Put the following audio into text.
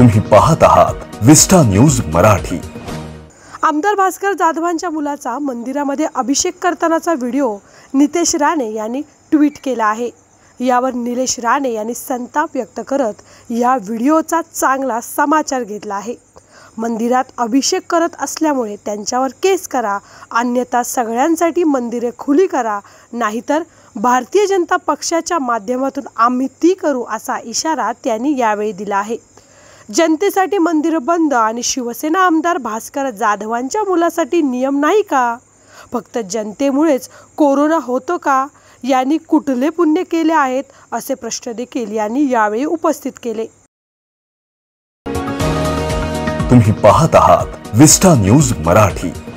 तुम्ही पाहत आहात विस्टा न्यूज मराठी आमदार भास्कर जाधवांच्या मुलाचा मंदिरामध्ये अभिषेक करतानाचा व्हिडिओ नितेश राणे यांनी ट्विट केला आहे यावर निलेश राणे यांनी संताप व्यक्त करत या व्हिडिओचा चांगला समाचार घेतला आहे मंदिरात अभिषेक करत असल्यामुळे त्यांच्यावर केस करा अन्यथा सगळ्यांसाठी मंदिरे खुली करा नाहीतर भारतीय जनता पक्षाच्या माध्यमातून आम्ही ती करू असा इशारा त्यांनी यावेळी दिला आहे जनतेसाठी मंदिर बंद आणि शिवसेना आमदार भास्कर जाधवांच्या मुलासाठी नियम नाही का फक्त जनतेमुळेच कोरोना होतो का यांनी कुठले पुण्य केले आहेत असे प्रश्न देखील यांनी यावेळी उपस्थित केले तुम्ही पाहत आहात विस्टा न्यूज मराठी